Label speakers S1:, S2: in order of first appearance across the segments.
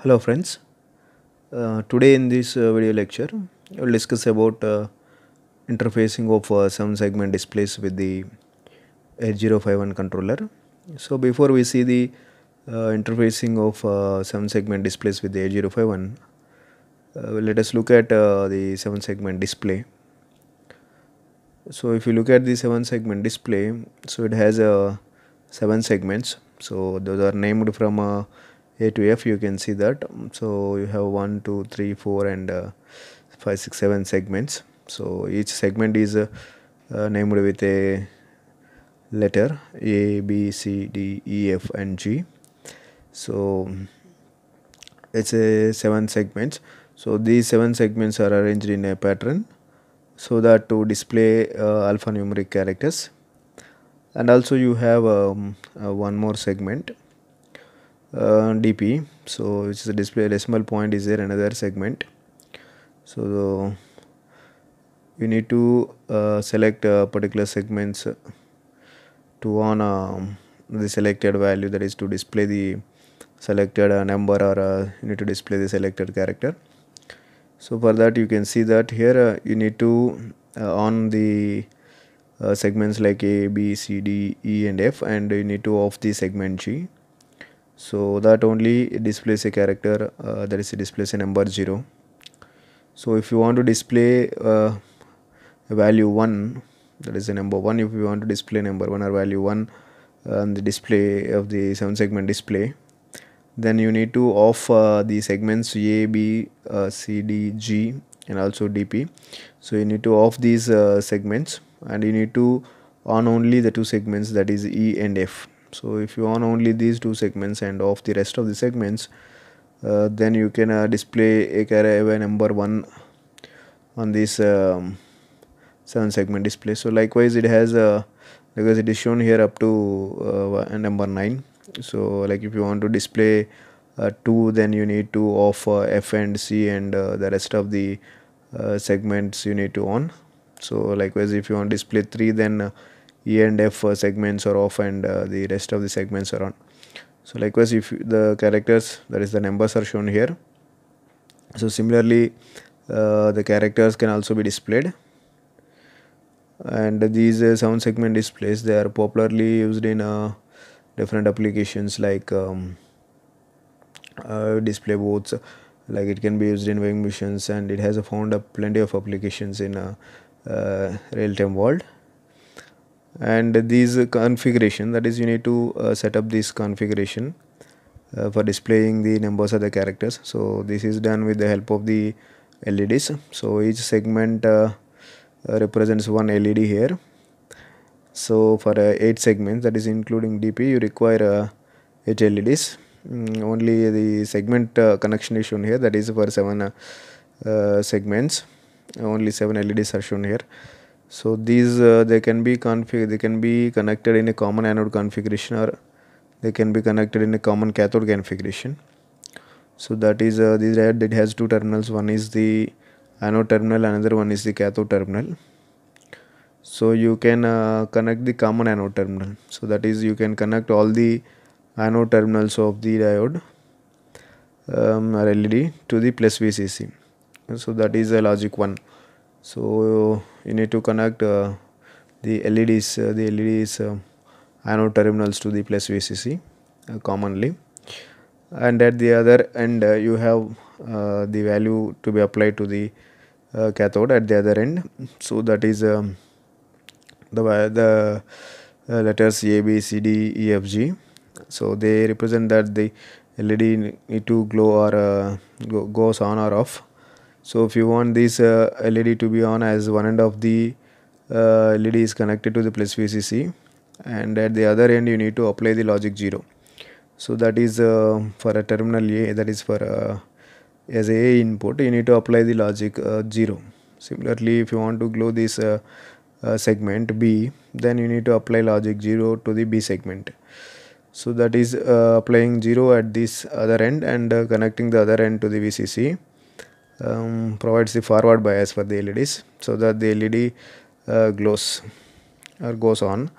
S1: Hello friends, uh, today in this uh, video lecture we will discuss about uh, interfacing of uh, seven segment displays with the H051 controller. So before we see the uh, interfacing of uh, seven segment displays with the H051, let us look at the 7 segment display. So if you look at the 7 segment display, so it has 7 segments. So those are named from a to f you can see that um, so you have 1 2 3 4 and uh, 5 6 7 segments so each segment is uh, uh, named with a letter a b c d e f and g so it's a seven segments so these seven segments are arranged in a pattern so that to display uh, alphanumeric characters and also you have um, uh, one more segment uh, DP so which is a display decimal point is there another segment so you need to uh, select uh, particular segments to on um, the selected value that is to display the selected uh, number or uh, you need to display the selected character so for that you can see that here uh, you need to on the segments like a b c d e and f and you need to off the segment g so that only displays a character uh, that is displays a number 0 so if you want to display uh, value 1 that is a number 1 if you want to display number 1 or value 1 on um, the display of the 7 segment display then you need to off uh, the segments A, B, uh, C, D, G and also DP so you need to off these uh, segments and you need to on only the two segments that is E and F so if you on only these two segments and off the rest of the segments uh, then you can uh, display a car number 1 on this um, 7 segment display so likewise it has a uh, because it is shown here up to uh, uh, number 9 so like if you want to display uh, 2 then you need to off f and c and the rest of the segments you need to on so likewise if you want to display 3 then E and F uh, segments are off and uh, the rest of the segments are on. So likewise if the characters that is the numbers are shown here. So similarly uh, the characters can also be displayed and these uh, sound segment displays they are popularly used in uh, different applications like um, uh, display boards like it can be used in weighing machines and it has found plenty of applications in a real-time world and these configuration that is you need to uh, set up this configuration uh, for displaying the numbers of the characters so this is done with the help of the LEDs so each segment uh, uh represents one LED here so for uh, 8 segments that is including DP you require uh, 8 LEDs mm, only the segment connection is shown here that is for 7 segments only 7 LEDs are shown here so these uh, they can be config they can be connected in a common anode configuration or they can be connected in a common cathode configuration so that is uh, this red it has two terminals one is the anode terminal another one is the cathode terminal so you can uh, connect the common anode terminal so that is you can connect all the anode terminals of the diode um, or LED to the plus VCC so that is a logic 1 so you need to connect uh, the LEDs uh, the LEDs uh, um, anode terminals to the plus VCC uh, commonly and at the other end uh, you have uh, the value to be applied to the cathode at the other end so that is um, the the letters A B C D E F G so they represent that the LED need to glow or go, goes on or off so if you want this uh, led to be on as one end of the uh, led is connected to the plus vcc and at the other end you need to apply the logic 0 so that is uh, for a terminal a that is for uh, as a input you need to apply the logic uh, 0 similarly if you want to glow this uh, uh, segment b then you need to apply logic 0 to the b segment so that is applying 0 at this other end and connecting the other end to the vcc um, provides the forward bias for the LEDs so that the LED uh, glows or goes on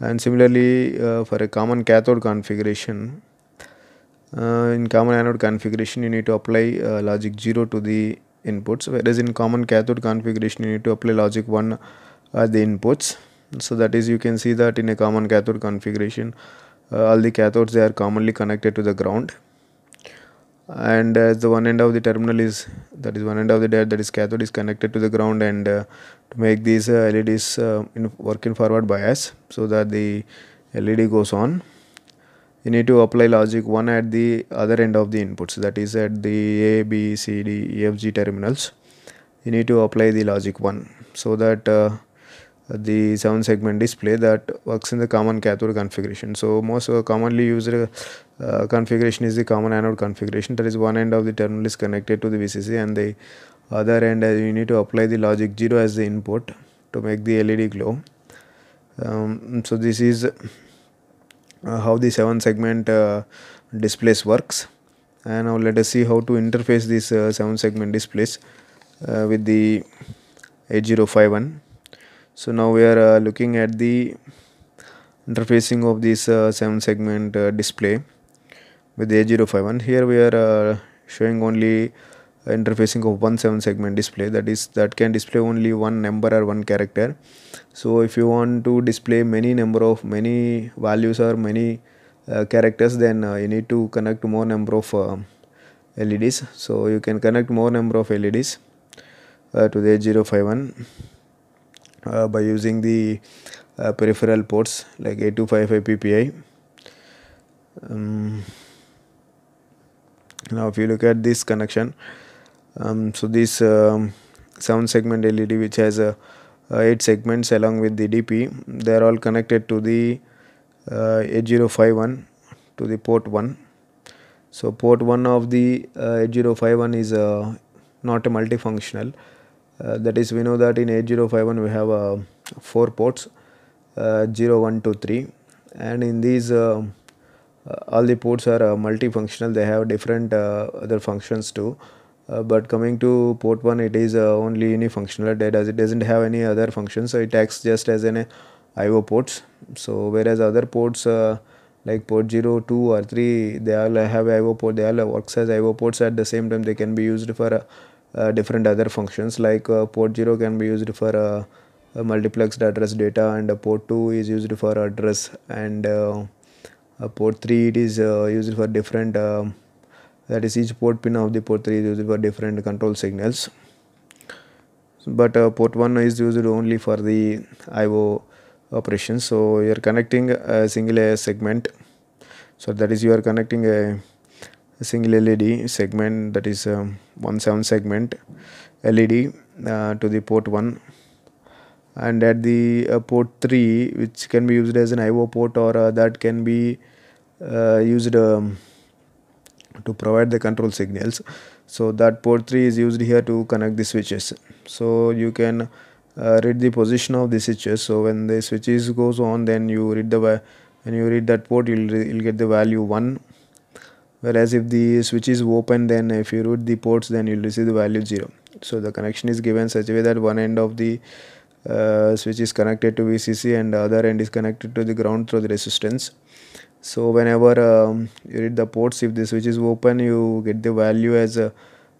S1: and similarly uh, for a common cathode configuration uh, in common anode configuration you need to apply uh, logic 0 to the inputs whereas in common cathode configuration you need to apply logic 1 at the inputs so that is you can see that in a common cathode configuration uh, all the cathodes they are commonly connected to the ground and as uh, the one end of the terminal is that is one end of the diode that is cathode is connected to the ground and uh, to make these uh, LEDs uh, in forward bias so that the LED goes on you need to apply logic 1 at the other end of the inputs that is at the A, B, C, D, E, F, G terminals you need to apply the logic 1 so that uh, the 7 segment display that works in the common cathode configuration. So most uh, commonly used uh, uh, configuration is the common anode configuration that is one end of the terminal is connected to the VCC and the other end uh, you need to apply the logic 0 as the input to make the LED glow. Um, so this is uh, how the 7 segment uh, displays works and now let us see how to interface this uh, 7 segment displays with the 8051 so now we are uh, looking at the interfacing of this uh, 7 segment uh, display with A051 here we are showing only interfacing of one 7 segment display that is that can display only one number or one character so if you want to display many number of many values or many uh, characters then uh, you need to connect more number of uh, um, LEDs so you can connect more number of LEDs to the A 051 uh, by using the uh, peripheral ports like 8255 ppi um, now if you look at this connection um, so this um, sound segment LED which has a uh, uh, 8 segments along with the DP they are all connected to the uh, 8051 to the port 1 so port 1 of the uh, 8051 is uh, not a multifunctional uh, that is we know that in 8051 we have uh, four ports uh, 0 1 2 3 and in these uh, uh, all the ports are uh, multifunctional they have different other functions too but coming to port 1 it is only unifunctional that does it doesn't have any other function so it acts just as an IO ports so whereas other ports like port 0 2 or 3 they all have IO port they all works as IO ports at the same time they can be used for uh, different other functions like uh, port 0 can be used for uh, multiplexed address data and port 2 is used for address and port 3 it is used for different um, that is each port pin of the port 3 is used for different control signals but uh, port 1 is used only for the IO operation so you are connecting a single segment so that is you are connecting a a single LED segment that is um, 1 7 segment LED uh, to the port 1 and at the uh, port 3 which can be used as an IO port or uh, that can be uh, used um, to provide the control signals so that port 3 is used here to connect the switches so you can uh, read the position of the switches so when the switches goes on then you read the when you read that port you'll, you'll get the value 1 whereas if the switch is open then if you route the ports then you'll receive the value 0 so the connection is given such a way that one end of the uh, switch is connected to VCC and the other end is connected to the ground through the resistance so whenever um, you read the ports if the switch is open you get the value as a, uh,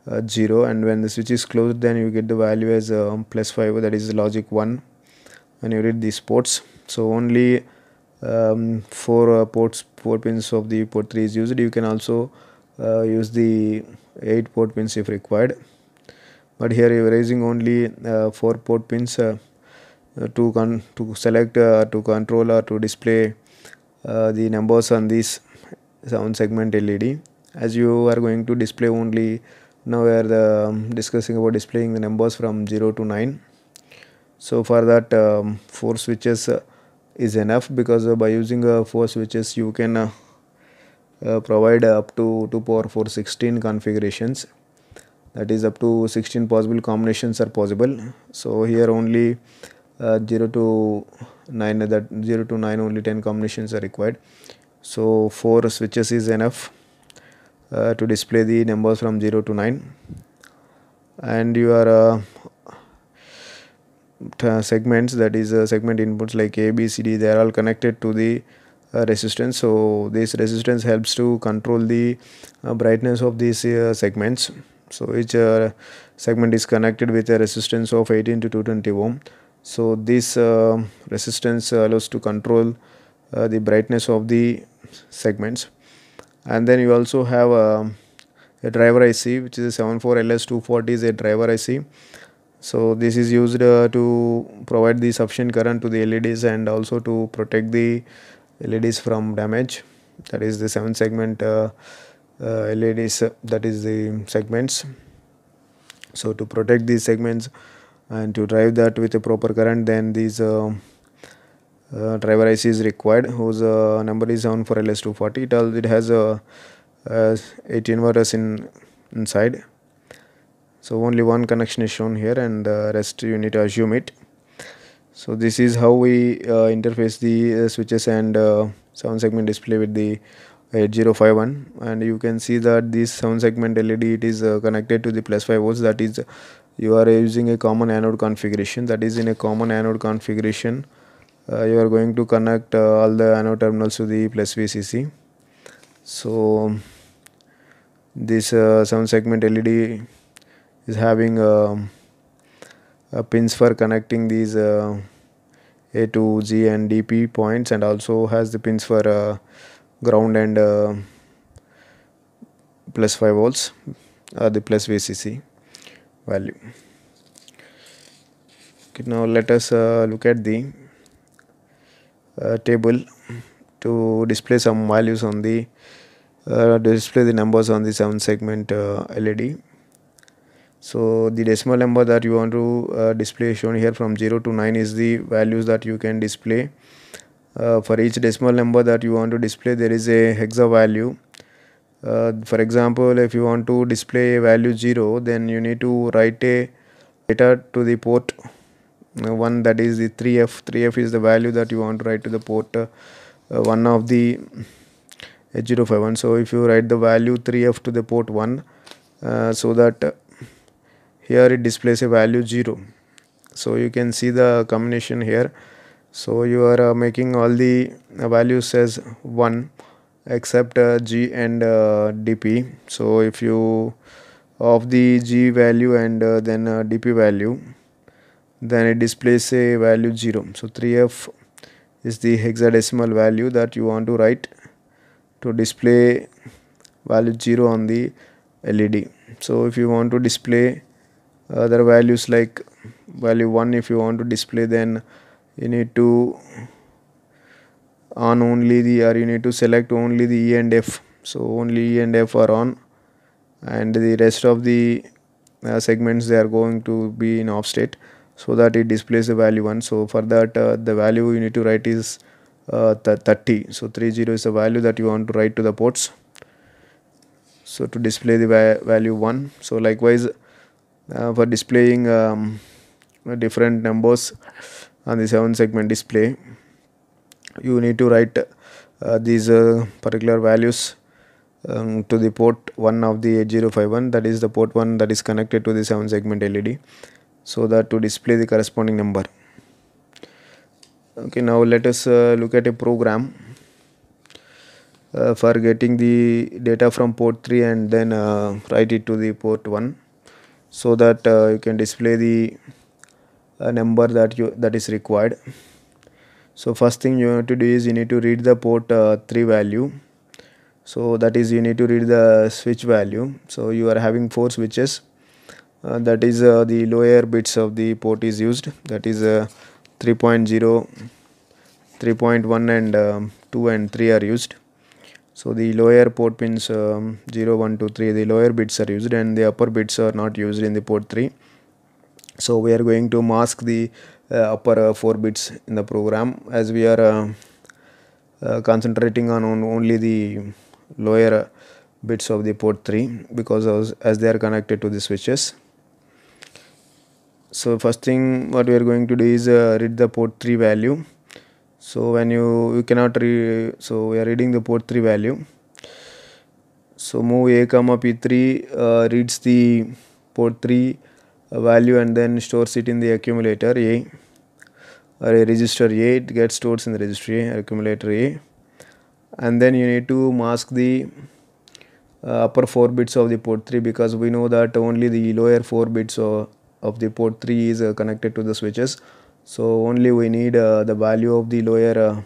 S1: a uh, 0 and when the switch is closed then you get the value as a um, plus 5 that is logic 1 when you read these ports so only um, 4 uh, ports 4 pins of the port 3 is used you can also uh, use the 8 port pins if required but here you are raising only uh, 4 port pins uh, uh to con to select uh, to control or to display uh, the numbers on this sound segment LED as you are going to display only now we are the, um, discussing about displaying the numbers from 0 to 9 so for that um, 4 switches is enough because uh, by using four switches you can uh, uh, provide up to 2 power 4 16 configurations that is up to 16 possible combinations are possible so here only uh, 0 to 9 that 0 to 9 only 10 combinations are required so 4 switches is enough uh, to display the numbers from 0 to 9 and you uh, uh, segments that is uh, segment inputs like a b c d they are all connected to the uh, resistance so this resistance helps to control the uh, brightness of these uh, segments so each uh, segment is connected with a resistance of 18 to 220 ohm so this resistance allows to control the brightness of the segments and then you also have um, a driver IC which is a 74LS240 is a driver IC so this is used uh, to provide the sufficient current to the LEDs and also to protect the LEDs from damage that is the 7 segment uh, uh, LEDs uh, that is the segments so to protect these segments and to drive that with a proper current then these uh, uh, driver IC is required whose number is on for LS240 it, has a 8 inverters in inside so only one connection is shown here and the rest you need to assume it so this is how we uh, interface the uh, switches and uh, sound segment display with the 8051 and you can see that this sound segment LED it is uh, connected to the plus 5 volts that is you are using a common anode configuration that is in a common anode configuration uh, you are going to connect uh, all the anode terminals to the plus VCC so this sound segment LED is having um, a pins for connecting these uh, a to G and DP points and also has the pins for uh, ground and uh, plus 5 volts uh, the plus VCC value. Okay, now let us uh, look at the uh, table to display some values on the display the numbers on the 7 segment LED so the decimal number that you want to uh, display shown here from 0 to 9 is the values that you can display uh, for each decimal number that you want to display there is a hexa value uh, for example if you want to display a value 0 then you need to write a data to the port uh, one that is the 3f 3f is the value that you want to write to the port uh, uh, one of the 8051 so if you write the value 3f to the port 1 so that here it displays a value 0 so you can see the combination here so you are uh, making all the uh, values as 1 except uh, g and uh, dp so if you of the g value and uh, then uh, dp value then it displays a value 0 so 3f is the hexadecimal value that you want to write to display value 0 on the led so if you want to display uh, there are values like value 1 if you want to display then you need to on only the or you need to select only the E and F so only E and F are on and the rest of the uh, segments they are going to be in off state so that it displays the value 1 so for that uh, the value you need to write is uh, 30 so 30 is the value that you want to write to the ports so to display the va value 1 so likewise uh, for displaying um, different numbers on the 7 segment display you need to write uh, these uh, particular values um, to the port 1 of the 8051 that is the port 1 that is connected to the 7 segment LED so that to display the corresponding number okay now let us uh, look at a program uh, for getting the data from port 3 and then uh, write it to the port 1 so that uh, you can display the uh, number that you that is required so first thing you have to do is you need to read the port uh, 3 value so that is you need to read the switch value so you are having four switches uh, that is uh, the lower bits of the port is used that is uh, 3.0 3.1 and um, 2 and 3 are used so the lower port pins um, 0 1 2 3 the lower bits are used and the upper bits are not used in the port 3 so we are going to mask the uh, upper uh, 4 bits in the program as we are um, uh, concentrating on, on, only the lower uh, bits of the port 3 because as, as they are connected to the switches so first thing what we are going to do is uh, read the port 3 value so when you you cannot read so we are reading the port 3 value so move a comma p3 uh, reads the port 3 uh, value and then stores it in the accumulator a or a register a it gets stored in the register a, accumulator a and then you need to mask the uh, upper 4 bits of the port 3 because we know that only the lower 4 bits of, of the port 3 is uh, connected to the switches so only we need uh, the value of the lower uh,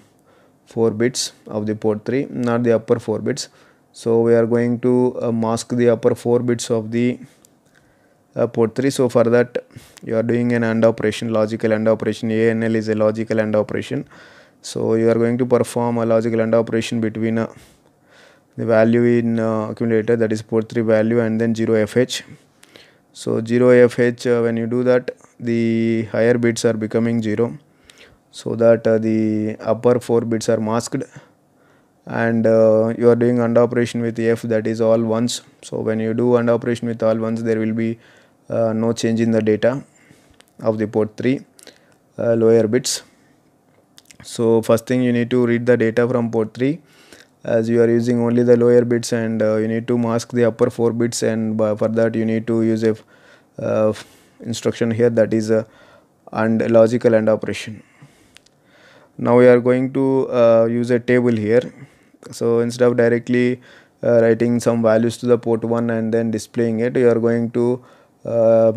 S1: 4 bits of the port 3 not the upper 4 bits so we are going to uh, mask the upper 4 bits of the uh, port 3 so for that you are doing an AND operation logical AND operation ANL is a logical AND operation so you are going to perform a logical AND operation between uh, the value in uh, accumulator that is port 3 value and then 0fh so 0fh when you do that the higher bits are becoming 0 so that uh, the upper 4 bits are masked and uh, you are doing AND operation with F that is all ones so when you do AND operation with all ones there will be uh, no change in the data of the port 3 uh, lower bits so first thing you need to read the data from port 3 as you are using only the lower bits and uh, you need to mask the upper 4 bits and uh, for that you need to use a instruction here that is uh, and logical and operation now we are going to uh, use a table here so instead of directly uh, writing some values to the port 1 and then displaying it you are going to uh,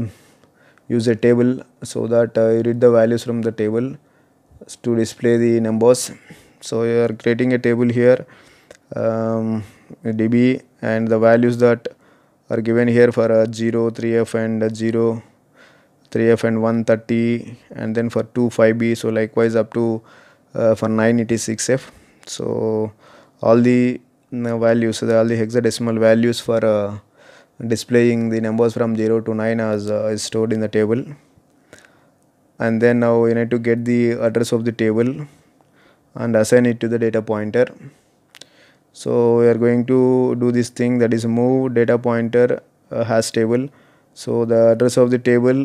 S1: use a table so that uh, you read the values from the table to display the numbers so you are creating a table here um, db and the values that are given here for uh, 0 3f and 0 3f and 130 and then for 2 b so likewise up to uh, for 9 6f so all the uh, values so all the hexadecimal values for uh, displaying the numbers from 0 to 9 as uh, is stored in the table and then now we need to get the address of the table and assign it to the data pointer so we are going to do this thing that is move data pointer uh, has table so the address of the table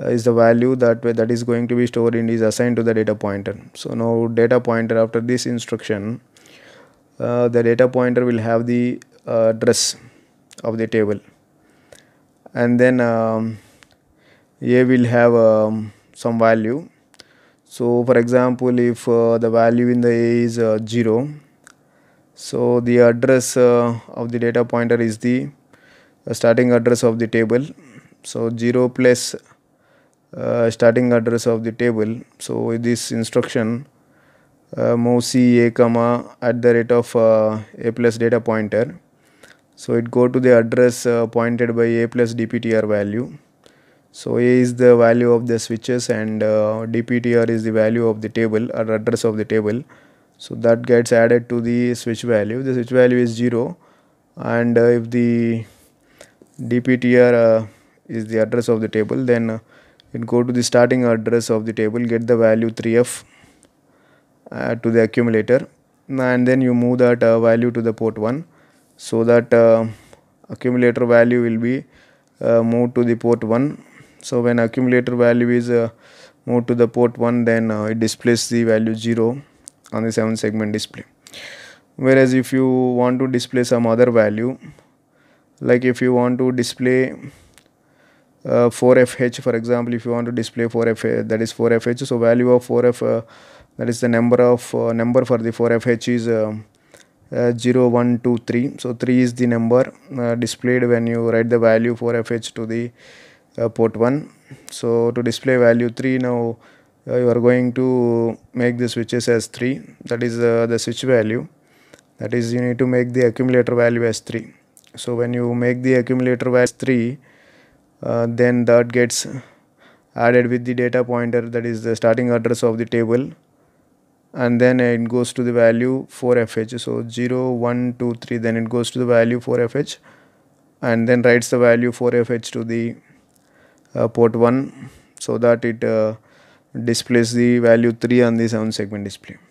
S1: uh, is the value that that is going to be stored in is assigned to the data pointer so now data pointer after this instruction uh, the data pointer will have the uh, address of the table and then um, a will have um, some value so for example if uh, the value in the a is uh, 0 so the address uh, of the data pointer is the starting address of the table so 0 plus uh, starting address of the table so this instruction uh, move ca comma at the rate of uh, a plus data pointer so it go to the address uh, pointed by a plus dptr value so a is the value of the switches and uh, dptr is the value of the table or address of the table so that gets added to the switch value the switch value is 0 and uh, if the dptr uh, is the address of the table then uh, it go to the starting address of the table get the value 3f uh, to the accumulator and then you move that uh, value to the port 1 so that uh, accumulator value will be uh, moved to the port 1 so when accumulator value is moved to the port 1 then it displays the value 0 on the 7 segment display whereas if you want to display some other value like if you want to display uh, 4fh for example if you want to display 4f that is 4fh so value of 4f uh, that is the number of uh, number for the 4fh is uh, uh, 0 1 2 3 so 3 is the number uh, displayed when you write the value 4fh to the uh, port 1 so to display value 3 now uh, you are going to make the switches as 3 that is the switch value that is you need to make the accumulator value as 3 so when you make the accumulator value 3 uh, then that gets added with the data pointer that is the starting address of the table and then it goes to the value 4 fh so 0 1 2 3 then it goes to the value 4 fh and then writes the value 4 fh to the uh, port 1 so that it uh, displays the value 3 on the 7 segment display